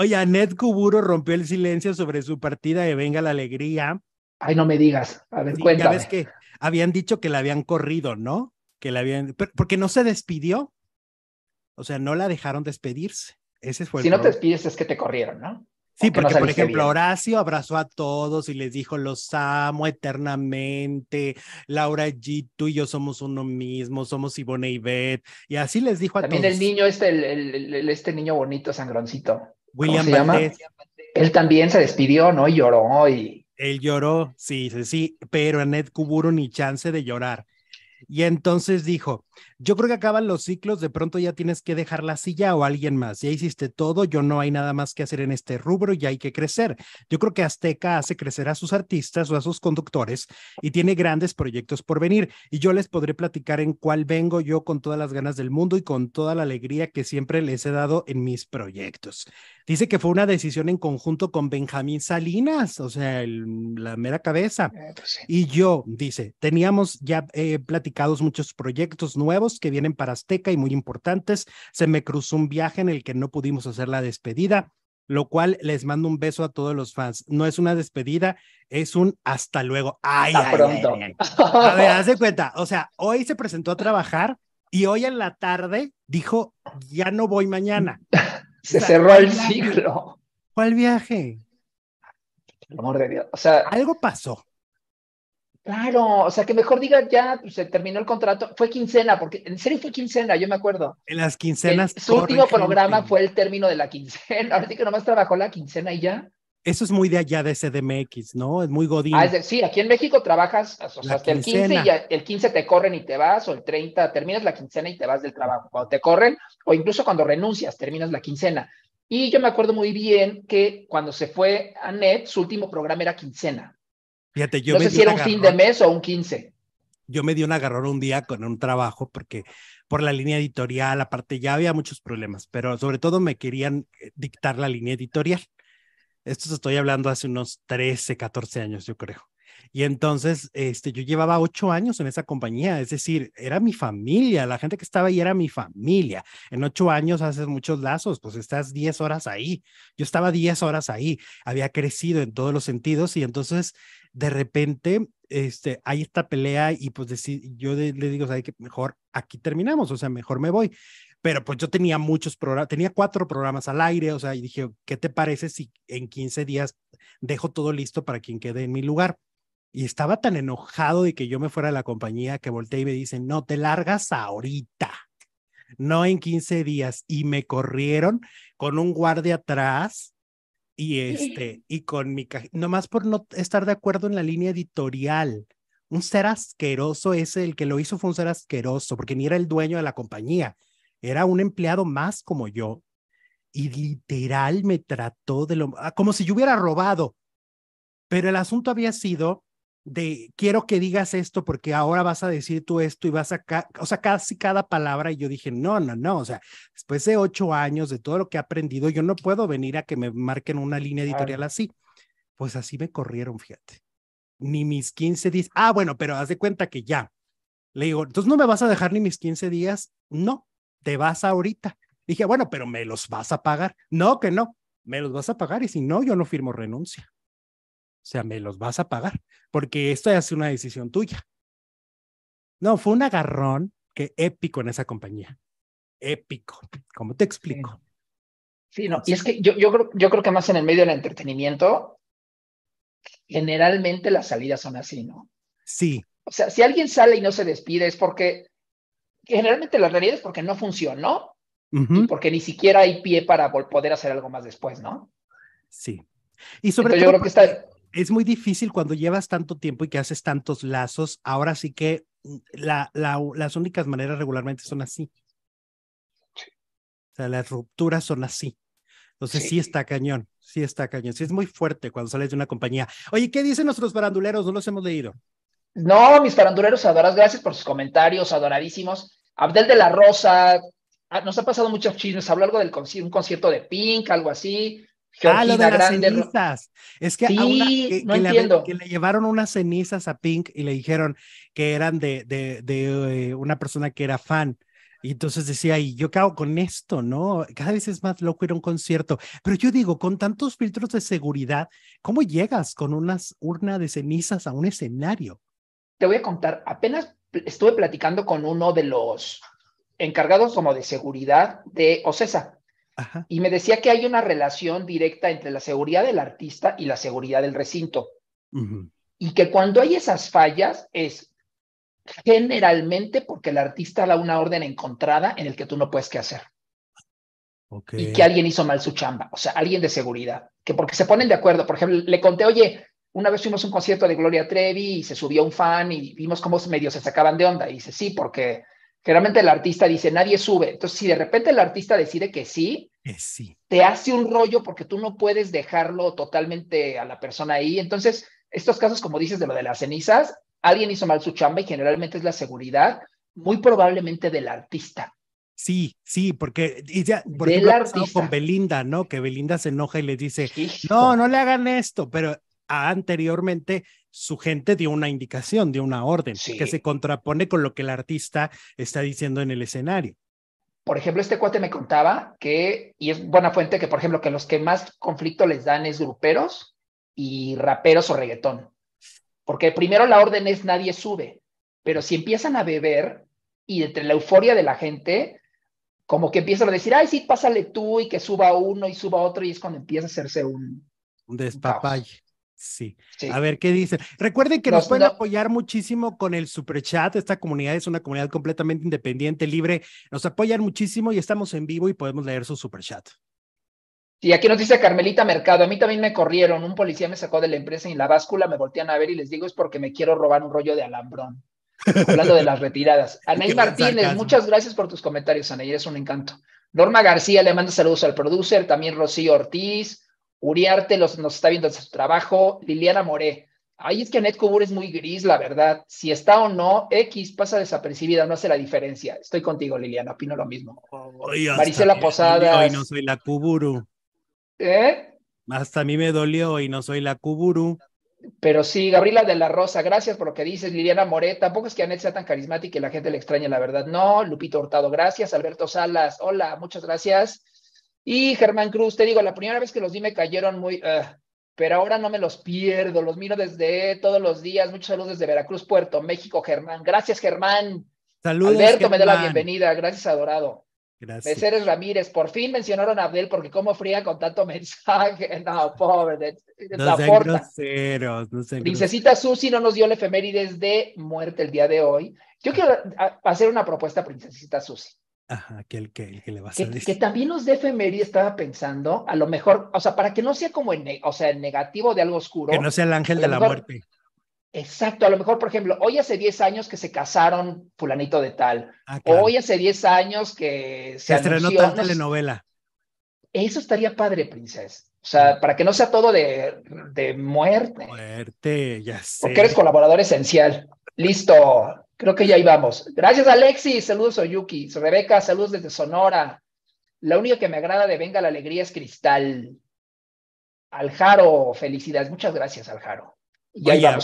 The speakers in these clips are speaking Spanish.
Oye, Anet Kuburo rompió el silencio sobre su partida de Venga la Alegría. Ay, no me digas. A ver, cuéntame. Ya ves que habían dicho que la habían corrido, ¿no? Que la habían. porque no se despidió. O sea, no la dejaron despedirse. Ese fue el Si no te despides, es que te corrieron, ¿no? Sí, porque por ejemplo, Horacio abrazó a todos y les dijo, los amo eternamente, Laura G, tú y yo somos uno mismo, somos Ivone y Beth, y así les dijo a todos. También el niño, este, el, el, este niño bonito, sangroncito. William se Él también se despidió, ¿no? Y lloró. Y... Él lloró, sí, sí, sí, pero Annette Kuburo ni chance de llorar. Y entonces dijo, yo creo que acaban los ciclos, de pronto ya tienes que dejar la silla o alguien más, ya hiciste todo, yo no hay nada más que hacer en este rubro y hay que crecer. Yo creo que Azteca hace crecer a sus artistas o a sus conductores y tiene grandes proyectos por venir y yo les podré platicar en cuál vengo yo con todas las ganas del mundo y con toda la alegría que siempre les he dado en mis proyectos. Dice que fue una decisión en conjunto con Benjamín Salinas, o sea, la mera cabeza. Ah, pues y yo, dice, teníamos ya eh, platicados muchos proyectos nuevos que vienen para Azteca y muy importantes. Se me cruzó un viaje en el que no pudimos hacer la despedida, lo cual les mando un beso a todos los fans. No es una despedida, es un hasta luego. Ay, pronto. A ver, haz de cuenta. O sea, hoy se presentó a trabajar y hoy en la tarde dijo, ya no voy mañana. Se cerró el ciclo. ¿Cuál viaje? amor de Dios. O sea, algo pasó. Claro, o sea, que mejor diga ya, se terminó el contrato. Fue quincena, porque en serio fue quincena, yo me acuerdo. En las quincenas. su último programa fue el término de la quincena. Ahora sí que nomás trabajó la quincena y ya. Eso es muy de allá de CDMX, ¿no? Es muy godín. Ah, es sí, aquí en México trabajas hasta el 15 y el 15 te corren y te vas, o el 30 terminas la quincena y te vas del trabajo. Cuando te corren, o incluso cuando renuncias, terminas la quincena. Y yo me acuerdo muy bien que cuando se fue a NET, su último programa era quincena. Fíjate, yo no me sé si era un fin de mes o un 15. Yo me di un agarrón un día con un trabajo porque por la línea editorial, aparte ya había muchos problemas, pero sobre todo me querían eh, dictar la línea editorial. Esto estoy hablando hace unos 13, 14 años, yo creo. Y entonces, este, yo llevaba ocho años en esa compañía, es decir, era mi familia, la gente que estaba ahí era mi familia. En ocho años haces muchos lazos, pues estás diez horas ahí. Yo estaba diez horas ahí, había crecido en todos los sentidos y entonces, de repente, este, hay esta pelea y pues yo le digo, ¿sabes qué? Mejor aquí terminamos, o sea, mejor me voy pero pues yo tenía muchos programas, tenía cuatro programas al aire, o sea, y dije, ¿qué te parece si en 15 días dejo todo listo para quien quede en mi lugar? Y estaba tan enojado de que yo me fuera de la compañía que volteé y me dicen, no, te largas ahorita, no en 15 días. Y me corrieron con un guardia atrás y este, y con mi caja, nomás por no estar de acuerdo en la línea editorial un ser asqueroso ese, el que lo hizo fue un ser asqueroso, porque ni era el dueño de la compañía, era un empleado más como yo. Y literal me trató de ah, como si yo hubiera robado. Pero el asunto había sido de quiero que digas esto porque ahora vas a decir tú esto y vas a, o sea, casi cada palabra y yo dije, no, no, no, o sea, después de ocho años de todo lo que he aprendido, yo no puedo venir a que me marquen una línea editorial así. Pues así me corrieron, fíjate. Ni mis 15 días, ah, bueno, pero haz de cuenta que ya. Le digo, entonces no me vas a dejar ni mis 15 días, no te vas ahorita. Dije, bueno, pero me los vas a pagar. No, que no, me los vas a pagar y si no, yo no firmo renuncia. O sea, me los vas a pagar, porque esto es una decisión tuya. No, fue un agarrón que épico en esa compañía. Épico. ¿Cómo te explico? Sí, no, y es que yo, yo, creo, yo creo que más en el medio del entretenimiento, generalmente las salidas son así, ¿no? Sí. O sea, si alguien sale y no se despide es porque generalmente la realidad es porque no funcionó porque ni siquiera hay pie para poder hacer algo más después, ¿no? Sí. Y sobre todo, yo creo que está... es muy difícil cuando llevas tanto tiempo y que haces tantos lazos. Ahora sí que mm, la, las únicas maneras regularmente son así. O sea, las rupturas son así. Entonces sí. está cañón, sí está cañón. Sí es muy fuerte cuando sales de una compañía. Oye, ¿qué dicen nuestros baranduleros? No los hemos leído. No, mis baranduleros, adoras. gracias por sus comentarios adoradísimos. Abdel de la Rosa, ah, nos ha pasado muchos chismes, habló algo del un concierto de Pink, algo así. ah, lo de las cenizas. Es que, que, Le, llevaron unas cenizas a Pink y le dijeron que eran de, de, eh, una persona que era fan. Y entonces decía, ¿y yo qué con esto? ¿No? Cada vez es más loco ir a un concierto. Pero yo digo, con tantos filtros de seguridad, ¿cómo llegas con unas urna de cenizas a un escenario? Te voy a contar, apenas estuve platicando con uno de los encargados como de seguridad de OCESA. Y me decía que hay una relación directa entre la seguridad del artista y la seguridad del recinto. Y que cuando hay esas fallas es generalmente porque el artista da una orden encontrada en el que tú no puedes qué hacer. Y que alguien hizo mal su chamba, o sea, alguien de seguridad, que porque se ponen de acuerdo, por ejemplo, le conté, oye, una vez fuimos a un concierto de Gloria Trevi y se subió un fan y vimos cómo medio se sacaban de onda. Y dice, sí, porque generalmente el artista dice, nadie sube. Entonces, si de repente el artista decide que sí, te hace un rollo porque tú no puedes dejarlo totalmente a la persona ahí. Entonces, estos casos, como dices, de lo de las cenizas, alguien hizo mal su chamba y generalmente es la seguridad, muy probablemente del artista. Sí, sí, porque ya, por ejemplo, con Belinda, ¿no? Que Belinda se enoja y le dice, no, no le hagan esto, pero anteriormente su gente dio una indicación, dio una orden, que se contrapone con lo que el artista está diciendo en el escenario. Por ejemplo, este cuate me contaba que, y es buena fuente, que por ejemplo, que los que más conflicto les dan es gruperos y raperos o reggaetón. Porque primero la orden es nadie sube, pero si empiezan a beber y entre la euforia de la gente, como que empiezan a decir, ay, sí, pásale tú y que suba uno y suba otro, y es cuando empieza a hacerse un, un Sí. A ver qué dicen. Recuerden que nos, pueden apoyar muchísimo con el super chat. Esta comunidad es una comunidad completamente independiente, libre. Nos apoyan muchísimo y estamos en vivo y podemos leer su super chat. Y aquí nos dice Carmelita Mercado, a mí también me corrieron, un policía me sacó de la empresa y en la báscula me voltean a ver y les digo es porque me quiero robar un rollo de alambrón. Hablando de las retiradas. Anaí Martínez, muchas gracias por tus comentarios, Anaí, Es un encanto. Norma García, le manda saludos al producer, también Rocío Ortiz, Uriarte nos está viendo su trabajo. Liliana Moré. ay es que Anet Cobur es muy gris, la verdad. Si está o no, X pasa desapercibida, no hace la diferencia. Estoy contigo, Liliana, opino lo mismo. Maricela Posada. Hoy no soy la Cuburu. ¿Eh? Hasta a mí me dolió y no soy la Cuburu. Pero sí, Gabriela de la Rosa, gracias por lo que dices. Liliana Moré, tampoco es que Anet sea tan carismática y la gente le extraña la verdad. No, Lupito Hurtado, gracias. Alberto Salas, hola, muchas gracias. Y Germán Cruz, te digo, la primera vez que los vi me cayeron muy, ah, pero ahora no me los pierdo, los miro desde todos los días. Muchos saludos desde Veracruz, Puerto México, Germán. Gracias, Germán. Saludos. Alberto me da la bienvenida, gracias, adorado. Gracias. Mercedes Ramírez, por fin mencionaron a Abdel porque cómo fría con tanto mensaje. No, pobre, no sé. sean Princesita Susi no nos dio el efemérides de muerte el día de hoy. Yo quiero ah, hacer una propuesta, Princesita Susi. Ajá, aquel que, le va a Que también los de efemería estaba pensando, a lo mejor, o sea, para que no sea como el, o sea, negativo de algo oscuro. Que no sea el ángel de la muerte. Exacto, a lo mejor, por ejemplo, hoy hace 10 años que se casaron fulanito de tal. Ah, hoy hace 10 años que se, se estrenó tal telenovela. Eso estaría padre, princesa. O sea, para que no sea todo de, de muerte. Muerte, ya sé. Porque eres colaborador esencial. Listo, Creo que ya ahí vamos. Gracias, Alexis. Saludos, Oyuki. Rebeca, saludos desde Sonora. La única que me agrada de Venga la Alegría es Cristal. Aljaro, felicidades. Muchas gracias, Aljaro. Y ya,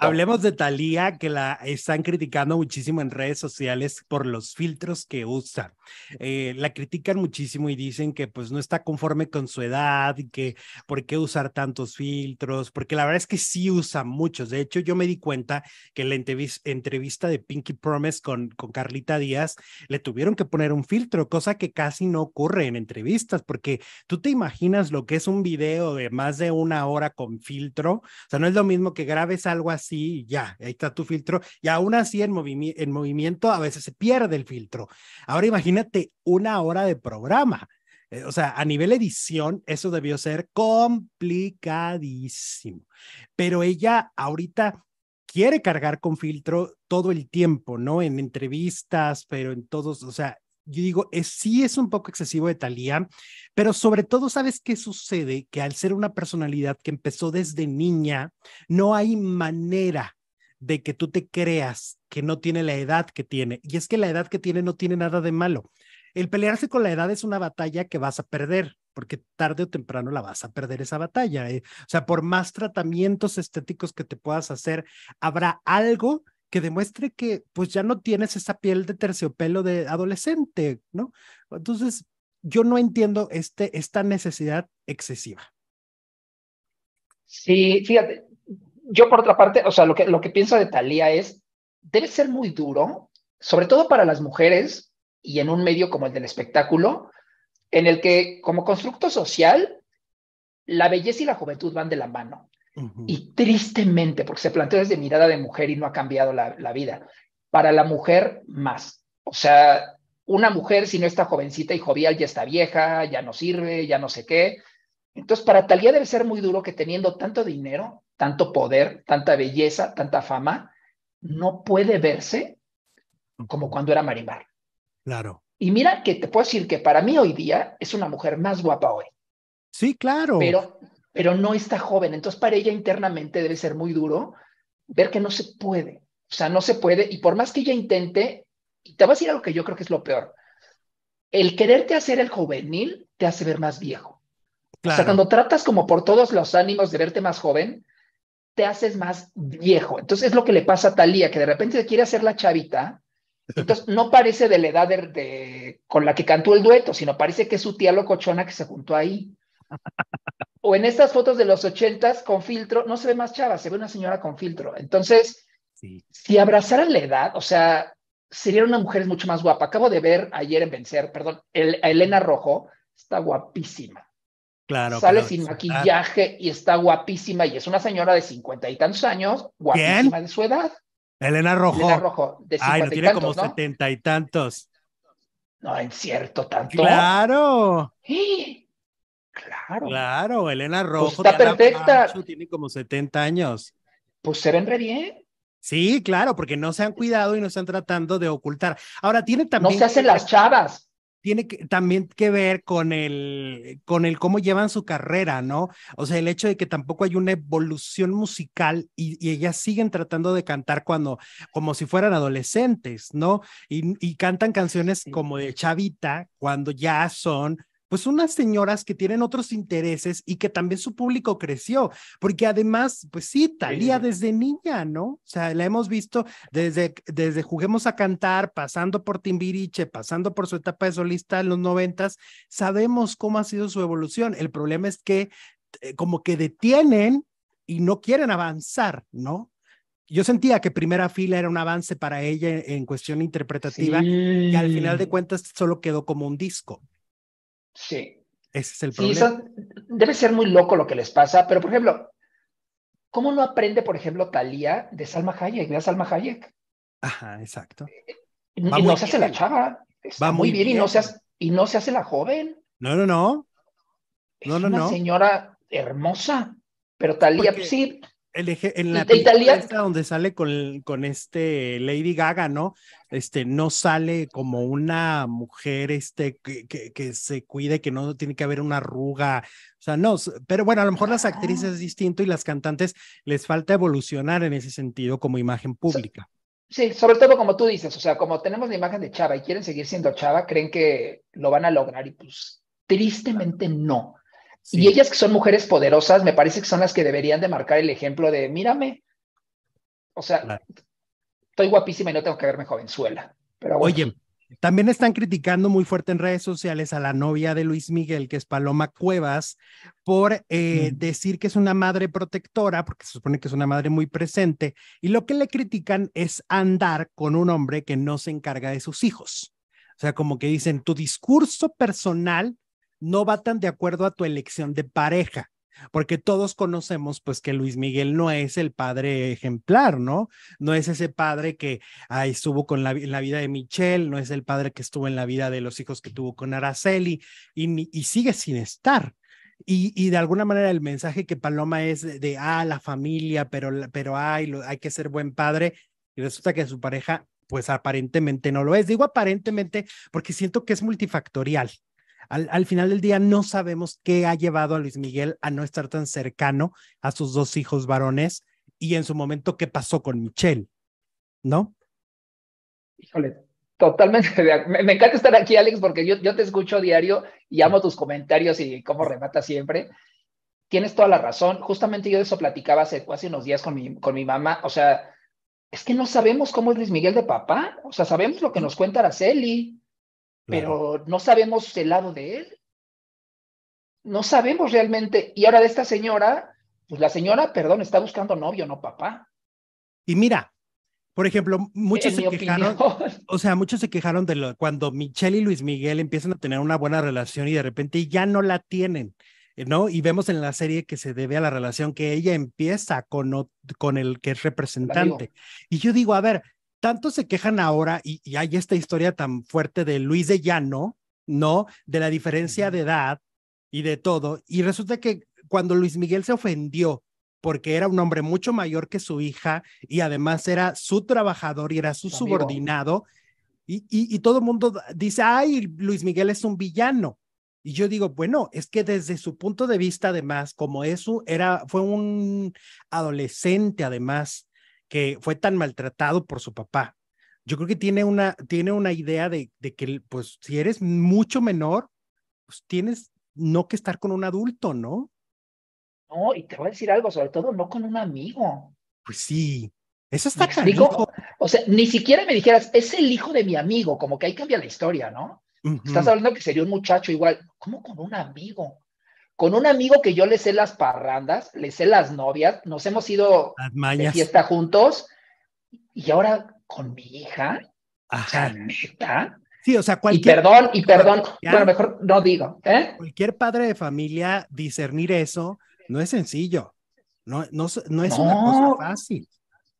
Hablemos de Talía, que la están criticando muchísimo en redes sociales por los filtros que usa. Eh, la critican muchísimo y dicen que pues no está conforme con su edad, y que por qué usar tantos filtros, porque la verdad es que sí usa muchos. De hecho, yo me di cuenta que en la entrevista de Pinky Promise con, con Carlita Díaz le tuvieron que poner un filtro, cosa que casi no ocurre en entrevistas, porque tú te imaginas lo que es un video de más de una hora con filtro. O sea, no es lo mismo que grabes algo así, ya, ahí está tu filtro, y aún así en, en movimiento a veces se pierde el filtro. Ahora imagínate una hora de programa. Eh, o sea, a nivel edición, eso debió ser complicadísimo. Pero ella ahorita quiere cargar con filtro todo el tiempo, ¿no? En entrevistas, pero en todos, o sea, yo digo, es, sí es un poco excesivo de Talía, pero sobre todo, ¿sabes qué sucede? Que al ser una personalidad que empezó desde niña, no hay manera de que tú te creas que no tiene la edad que tiene. Y es que la edad que tiene no tiene nada de malo. El pelearse con la edad es una batalla que vas a perder, porque tarde o temprano la vas a perder esa batalla. Eh. O sea, por más tratamientos estéticos que te puedas hacer, habrá algo que demuestre que pues ya no tienes esa piel de terciopelo de adolescente, ¿no? Entonces, yo no entiendo este, esta necesidad excesiva. Sí, fíjate, yo por otra parte, o sea, lo que, lo que pienso de Talía es, debe ser muy duro, sobre todo para las mujeres y en un medio como el del espectáculo, en el que como constructo social, la belleza y la juventud van de la mano. Y tristemente, porque se planteó desde mirada de mujer y no ha cambiado la, vida, para la mujer más. O sea, una mujer, si no está jovencita y jovial, ya está vieja, ya no sirve, ya no sé qué. Entonces, para Talía debe ser muy duro que teniendo tanto dinero, tanto poder, tanta belleza, tanta fama, no puede verse como cuando era Marimar. Claro. Y mira que te puedo decir que para mí hoy día es una mujer más guapa hoy. Sí, claro. Pero pero no está joven. Entonces, para ella internamente debe ser muy duro ver que no se puede. O sea, no se puede. Y por más que ella intente, y te voy a decir algo que yo creo que es lo peor. El quererte hacer el juvenil te hace ver más viejo. O sea, cuando tratas como por todos los ánimos de verte más joven, te haces más viejo. Entonces es lo que le pasa a Talía, que de repente quiere hacer la chavita. Entonces no parece de la edad de, con la que cantó el dueto, sino parece que es su tía locochona que se juntó ahí o en estas fotos de los ochentas con filtro, no se ve más chava, se ve una señora con filtro. Entonces, si abrazara la edad, o sea, sería una mujer mucho más guapa. Acabo de ver ayer en Vencer, perdón, Elena Rojo, está guapísima. Claro. Sale sin maquillaje y está guapísima y es una señora de cincuenta y tantos años, guapísima de su edad. Elena Rojo. Elena Rojo, de Ay, no tiene como setenta y tantos. No, en cierto tanto. Claro. ¡Eh! Claro. Elena pues Rojo. está perfecta. tiene como 70 años. Pues se ven re bien. Sí, claro, porque no se han cuidado y no están tratando de ocultar. Ahora tiene también. No se hacen las chavas tiene que, también que ver con el, con el cómo llevan su carrera, ¿no? O sea, el hecho de que tampoco hay una evolución musical y, ellas siguen tratando de cantar cuando, como si fueran adolescentes, ¿no? Y, y cantan canciones como de chavita cuando ya son pues unas señoras que tienen otros intereses y que también su público creció, porque además, pues sí, Talía desde niña, ¿no? O sea, la hemos visto desde, desde Juguemos a Cantar, pasando por Timbiriche, pasando por su etapa de solista en los noventas, sabemos cómo ha sido su evolución. El problema es que eh, como que detienen y no quieren avanzar, ¿no? yo sentía que primera fila era un avance para ella en cuestión interpretativa y al final de cuentas solo quedó como un disco. Sí. Ese es el problema. debe ser muy loco lo que les pasa, pero por ejemplo, ¿cómo no aprende, por ejemplo, Talía de Salma Hayek? Mira Salma Hayek. Ajá, exacto. y no se hace la chava. Va muy bien, Y, no se hace, y no se hace la joven. No, no, no. Es no, no, una señora hermosa, pero Talía, sí, en la película donde sale con, con, este Lady Gaga, ¿no? Este no sale como una mujer este, que, que, que, se cuide, que no tiene que haber una arruga. O sea, no, pero bueno, a lo mejor las ah. actrices es distinto y las cantantes les falta evolucionar en ese sentido como imagen pública. Sí, sobre todo como tú dices, o sea, como tenemos la imagen de Chava y quieren seguir siendo Chava, creen que lo van a lograr y pues tristemente no. Y ellas que son mujeres poderosas, me parece que son las que deberían de marcar el ejemplo de, mírame, o sea, estoy guapísima y no tengo que verme jovenzuela. Pero Oye, también están criticando muy fuerte en redes sociales a la novia de Luis Miguel, que es Paloma Cuevas, por eh, decir que es una madre protectora, porque se supone que es una madre muy presente, y lo que le critican es andar con un hombre que no se encarga de sus hijos. O sea, como que dicen, tu discurso personal no va tan de acuerdo a tu elección de pareja, porque todos conocemos pues que Luis Miguel no es el padre ejemplar, ¿no? No es ese padre que ay, estuvo con la, vida de Michelle, no es el padre que estuvo en la vida de los hijos que tuvo con Araceli y, sigue sin estar. Y, de alguna manera el mensaje que Paloma es de, ah, la familia, pero, pero ay, hay que ser buen padre. Y resulta que su pareja, pues aparentemente no lo es. Digo aparentemente porque siento que es multifactorial al, final del día no sabemos qué ha llevado a Luis Miguel a no estar tan cercano a sus dos hijos varones y en su momento qué pasó con Michelle, ¿no? Híjole, totalmente. Me, encanta estar aquí, Alex, porque yo, yo te escucho diario y amo tus comentarios y cómo remata siempre. Tienes toda la razón. Justamente yo de eso platicaba hace, hace unos días con mi, con mi mamá. O sea, es que no sabemos cómo es Luis Miguel de papá. O sea, sabemos lo que nos cuenta Araceli, pero no sabemos el lado de él. No sabemos realmente. Y ahora de esta señora, pues la señora, perdón, está buscando novio, no papá. Y mira, por ejemplo, muchos se quejaron, o sea, muchos se quejaron de lo, cuando Michelle y Luis Miguel empiezan a tener una buena relación y de repente ya no la tienen, ¿no? Y vemos en la serie que se debe a la relación que ella empieza con, con el que es representante. Y yo digo, a ver, tanto se quejan ahora y, hay esta historia tan fuerte de Luis de Llano, ¿no? De la diferencia de edad y de todo. Y resulta que cuando Luis Miguel se ofendió porque era un hombre mucho mayor que su hija y además era su trabajador y era su subordinado. Y, todo el mundo dice, ay, Luis Miguel es un villano. Y yo digo, bueno, es que desde su punto de vista, además, como eso era, fue un adolescente, además, que fue tan maltratado por su papá. Yo creo que tiene una, tiene una idea de, de que, pues, si eres mucho menor, pues tienes no que estar con un adulto, ¿no? No, y te voy a decir algo, sobre todo no con un amigo. Pues sí, eso está claro. O sea, ni siquiera me dijeras, es el hijo de mi amigo, como que ahí cambia la historia, ¿no? Estás hablando que sería un muchacho igual, ¿cómo con un amigo? con un amigo que yo le sé las parrandas, le sé las novias, nos hemos ido de fiesta juntos, y ahora con mi hija, Ajá. Sí, o sea, cualquier. Y perdón, y perdón, bueno, mejor no digo. ¿eh? Cualquier padre de familia discernir eso no es sencillo, no, no, no es una cosa fácil.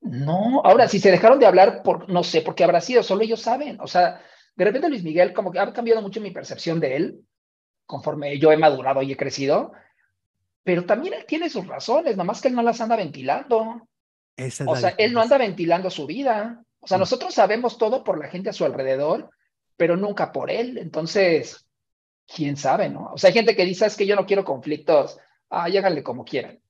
No, ahora, si se dejaron de hablar, por, no sé porque habrá sido, solo ellos saben. O sea, de repente Luis Miguel, como que ha cambiado mucho mi percepción de él, conforme yo he madurado y he crecido, pero también él tiene sus razones, nomás que él no las anda ventilando. o sea, él no anda ventilando su vida. O sea, nosotros sabemos todo por la gente a su alrededor, pero nunca por él. Entonces, quién sabe, ¿no? O sea, hay gente que dice, es que yo no quiero conflictos, ah, háganle como quieran.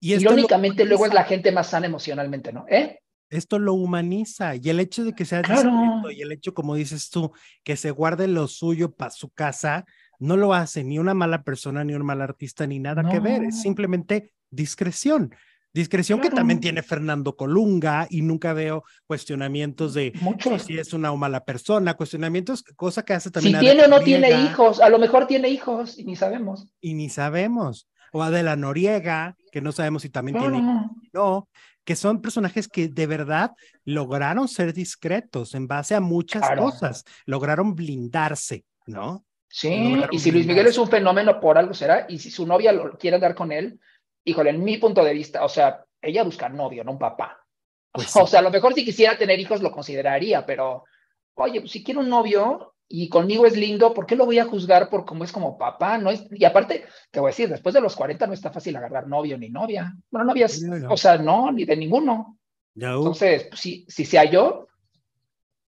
Y únicamente luego es la gente más sana emocionalmente, ¿no? ¿Eh? Esto lo humaniza y el hecho de que sea claro. y el hecho, como dices tú, que se guarde lo suyo para su casa, no lo hace ni una mala persona, ni un mal artista, ni nada que ver, es simplemente discreción. Discreción que también tiene Fernando Colunga y nunca veo cuestionamientos de si es una o mala persona, cuestionamientos, cosa que hace también. Si tiene o no tiene hijos, a lo mejor tiene hijos y ni sabemos. Y ni sabemos. O Adela Noriega, que no sabemos si también tiene No, que son personajes que de verdad lograron ser discretos en base a muchas cosas, lograron blindarse, ¿no? Sí, y si Luis Miguel es un fenómeno por algo será, y si su novia lo quiere andar con él, híjole, en mi punto de vista, o sea, ella busca novio, no un papá. Pues o sea, a lo mejor si quisiera tener hijos lo consideraría, pero oye, pues, si quiero un novio y conmigo es lindo, ¿por qué lo voy a juzgar por cómo es como papá? No es, y aparte, te voy a decir, después de los 40 no está fácil agarrar novio ni novia. Bueno, novias, o sea, no, ni de ninguno. No. Entonces, pues, si, si yo...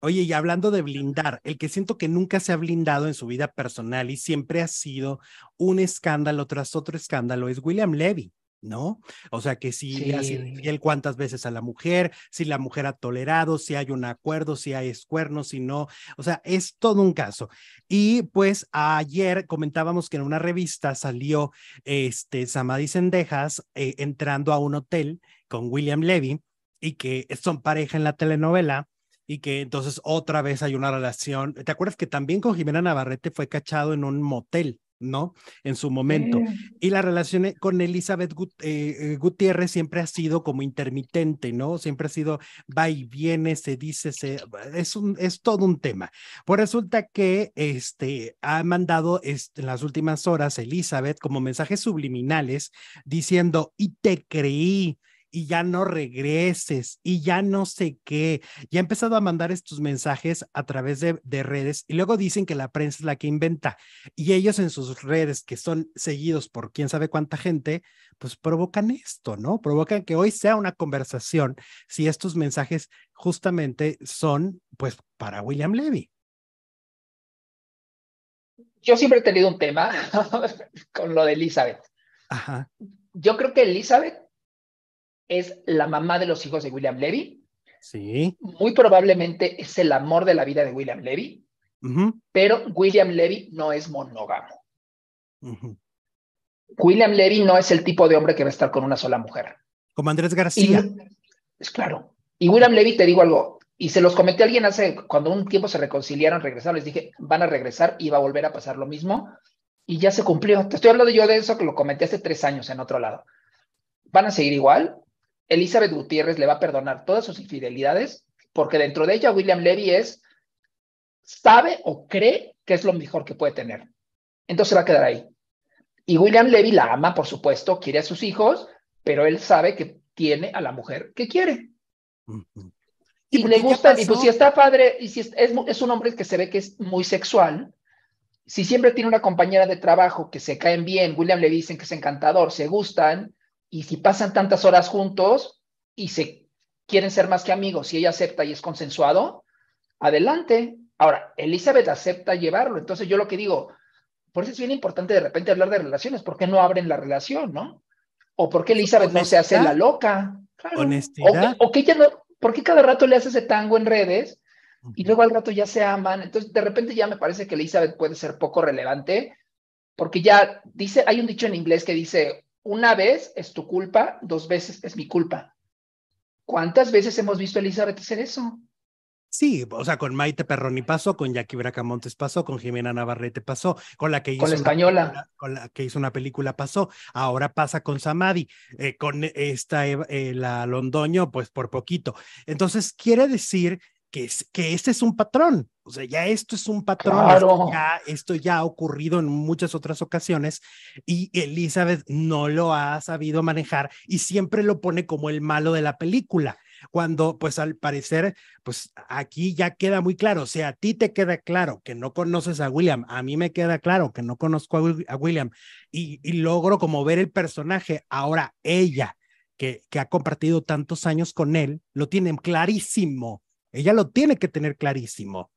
Oye, y hablando de blindar, el que siento que nunca se ha blindado en su vida personal y siempre ha sido un escándalo tras otro escándalo es William Levy. ¿no? O sea, que si él ha fiel cuántas veces a la mujer, si la mujer ha tolerado, si hay un acuerdo, si hay escuernos, si no. O sea, es todo un caso. Y pues ayer comentábamos que en una revista salió este Samadhi Sendejas eh, entrando a un hotel con William Levy y que son pareja en la telenovela y que entonces otra vez hay una relación. ¿Te acuerdas que también con Jimena Navarrete fue cachado en un motel? ¿no? En su momento. Y la relación eh, con Elizabeth eh, eh, Gutiérrez siempre ha sido como intermitente, ¿no? Siempre ha sido va y viene, se dice, se... Es, un, es todo un tema. Pues resulta que este, ha mandado este, en las últimas horas Elizabeth como mensajes subliminales diciendo, y te creí, y ya no regreses y ya no sé qué. Ya ha empezado a mandar estos mensajes a través de, de, redes y luego dicen que la prensa es la que inventa y ellos en sus redes que son seguidos por quién sabe cuánta gente, pues provocan esto, ¿no? Provocan que hoy sea una conversación si estos mensajes justamente son pues para William Levy. Yo siempre he tenido un tema con lo de Elizabeth. Ajá. Yo creo que Elizabeth es la mamá de los hijos de William Levy. Sí. Muy probablemente es el amor de la vida de William Levy, pero William Levy no es monógamo. William Levy no es el tipo de hombre que va a estar con una sola mujer. Como Andrés García. es claro. Y William Levy, te digo algo, y se los comenté a alguien hace, cuando un tiempo se reconciliaron, regresaron, les dije, van a regresar y va a volver a pasar lo mismo. Y ya se cumplió. Te estoy hablando yo de eso que lo comenté hace tres años en otro lado. Van a seguir igual, Elizabeth Gutiérrez le va a perdonar todas sus infidelidades porque dentro de ella William Levy es, sabe o cree que es lo mejor que puede tener. Entonces va a quedar ahí. Y William Levy la ama, por supuesto, quiere a sus hijos, pero él sabe que tiene a la mujer que quiere. Y, le gusta, y pues si está padre, y si es, es, un hombre que se ve que es muy sexual, si siempre tiene una compañera de trabajo que se caen bien, William Levy dicen que es encantador, se gustan, y si pasan tantas horas juntos y se quieren ser más que amigos, si ella acepta y es consensuado, adelante. Ahora, Elizabeth acepta llevarlo. Entonces yo lo que digo, por eso es bien importante de repente hablar de relaciones, ¿por qué no abren la relación, no? ¿O por qué Elizabeth no se hace la loca? Claro. O, no, ¿por qué cada rato le hace ese tango en redes y luego al rato ya se aman? Entonces, de repente ya me parece que Elizabeth puede ser poco relevante porque ya dice, hay un dicho en inglés que dice, una vez es tu culpa, dos veces es mi culpa. ¿Cuántas veces hemos visto a Elizabeth hacer eso? Sí, o sea, con Maite Perroni pasó, con Jackie Bracamontes pasó, con Jimena Navarrete pasó, con la que hizo la española, con la que hizo una película pasó. Ahora pasa con Samadi, eh, con esta eh, la Londoño, pues por poquito. Entonces quiere decir que, que este es un patrón. O sea, ya esto es un patrón, esto, ya, ha ocurrido en muchas otras ocasiones y Elizabeth no lo ha sabido manejar y siempre lo pone como el malo de la película, cuando pues al parecer, pues aquí ya queda muy claro, o sea, a ti te queda claro que no conoces a William, a mí me queda claro que no conozco a, William y, logro como ver el personaje, ahora ella. Que, que ha compartido tantos años con él, lo tiene clarísimo. Ella lo tiene que tener clarísimo.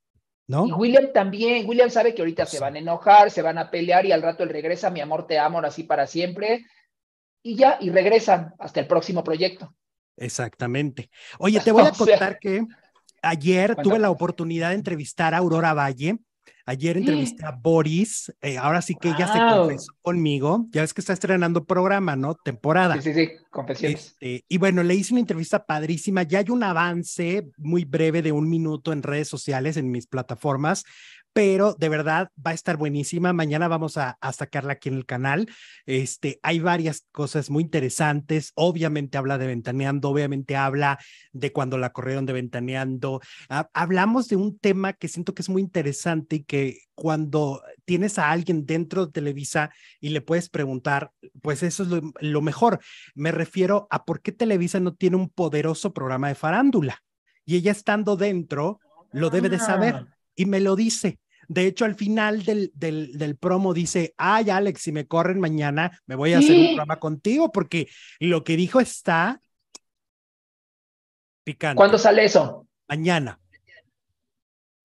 Y William también, William sabe que ahorita se van a enojar, se van a pelear y al rato él regresa, mi amor, te amo, así para siempre, y ya, y regresan hasta el próximo proyecto. Exactamente. Oye, te voy a contar que ayer tuve la oportunidad de entrevistar a Aurora Valle, Ayer mm. entrevisté a Boris, eh, ahora sí que ya se confesó conmigo. Ya ves que está estrenando programa, ¿no? Temporada. Sí, sí, sí, confesiones. Este, y bueno, le hice una entrevista padrísima. Ya hay un avance muy breve de un minuto en redes sociales, en mis plataformas, pero de verdad va a estar buenísima. Mañana vamos a, sacarla aquí en el canal. Este, hay varias cosas muy interesantes. Obviamente habla de Ventaneando, obviamente habla de cuando la corrieron de Ventaneando. hablamos de un tema que siento que es muy interesante y que cuando tienes a alguien dentro de Televisa y le puedes preguntar, pues eso es lo, lo mejor. Me refiero a por qué Televisa no tiene un poderoso programa de farándula. Y ella estando dentro, lo debe de saber ah. y me lo dice. De hecho, al final del, del, promo dice, ay Alex, si me corren mañana, me voy a hacer un programa contigo porque lo que dijo está picante. ¿Cuándo sale eso? Mañana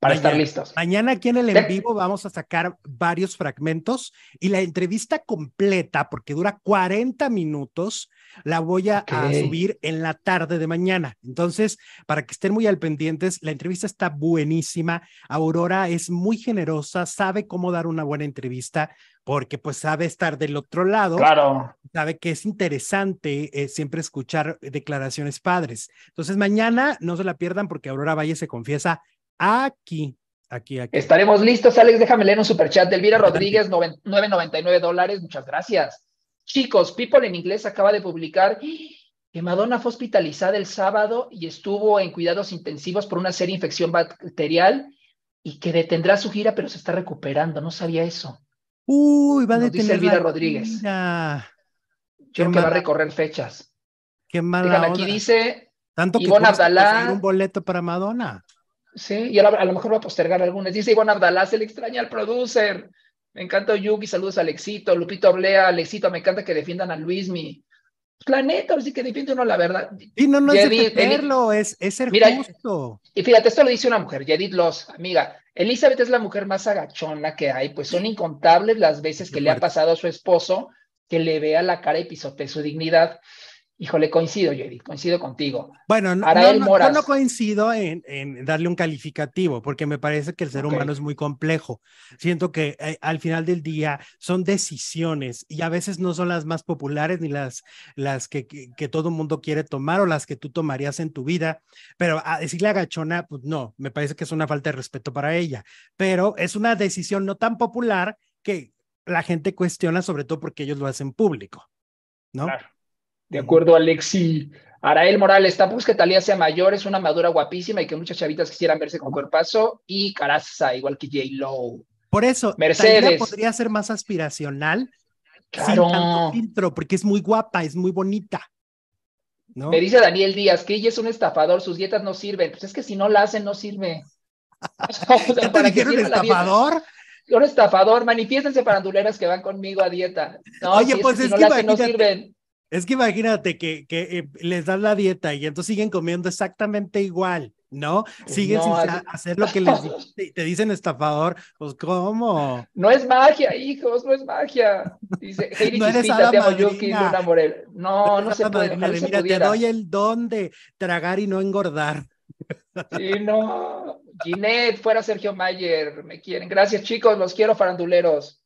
para estar listos. Mañana aquí en el en vivo vamos a sacar varios fragmentos y la entrevista completa, porque dura 40 minutos, la voy a, subir en la tarde de mañana. Entonces, para que estén muy al pendientes, la entrevista está buenísima. Aurora es muy generosa, sabe cómo dar una buena entrevista porque pues sabe estar del otro lado, claro. sabe que es interesante eh, siempre escuchar declaraciones padres. Entonces mañana no se la pierdan porque Aurora Valle se confiesa Aquí, aquí, aquí. Estaremos listos, Alex. Déjame leer un superchat de Elvira Rodríguez, 9.99 dólares. Muchas gracias. Chicos, People en inglés acaba de publicar que Madonna fue hospitalizada el sábado y estuvo en cuidados intensivos por una seria infección bacterial y que detendrá su gira, pero se está recuperando. No sabía eso. Uy, va a detener. Dice Elvira Rodríguez. Yo creo que va a recorrer fechas. Qué mala. aquí dice. Tanto que un boleto para Madonna. Sí, y a, a lo mejor va a postergar algunas. Dice Iván Abdalá, se le extraña al producer. Me encanta Yugi, saludos a Alexito, Lupito Oblea, Alexito, me encanta que defiendan a mi Planeta, pues así que defiende uno la verdad. Y no, no es tenerlo, es, es, ser justo. Y fíjate, esto lo dice una mujer, Yedith Los, amiga. Elizabeth es la mujer más agachona que hay, pues son incontables las veces que le ha pasado a su esposo que le vea la cara y pisotee su dignidad. Híjole, coincido, yo coincido contigo. Bueno, yo no coincido en, darle un calificativo, porque me parece que el ser humano es muy complejo. Siento que eh, al final del día son decisiones y a veces no son las más populares ni las, las que, que, todo el mundo quiere tomar o las que tú tomarías en tu vida, pero a decirle a Gachona, pues no, me parece que es una falta de respeto para ella, pero es una decisión no tan popular que la gente cuestiona, sobre todo porque ellos lo hacen público, ¿no? Claro. De acuerdo Alexi, Arael Morales, tampoco es que Talía sea mayor, es una madura guapísima y que muchas chavitas quisieran verse con cuerpazo y caraza, igual que J. lo Por eso, Mercedes podría ser más aspiracional claro. tanto filtro, porque es muy guapa, es muy bonita. ¿no? Me dice Daniel Díaz que ella es un estafador, sus dietas no sirven. Pues es que si no la hacen, no sirve. estafador? un estafador, manifiéstense anduleras que van conmigo a dieta. Oye, pues es, que pues no sirven. Es que imagínate que, eh, les das la dieta y entonces siguen comiendo exactamente igual. ¿no? Siguen sin hacer lo que les y te dicen estafador, pues ¿cómo? No es magia, hijos, no es magia. no eres Ada No, no, se puede. mira, te doy el don de tragar y no engordar. Sí, no. Ginette, fuera Sergio Mayer, me quieren. Gracias, chicos, los quiero faranduleros.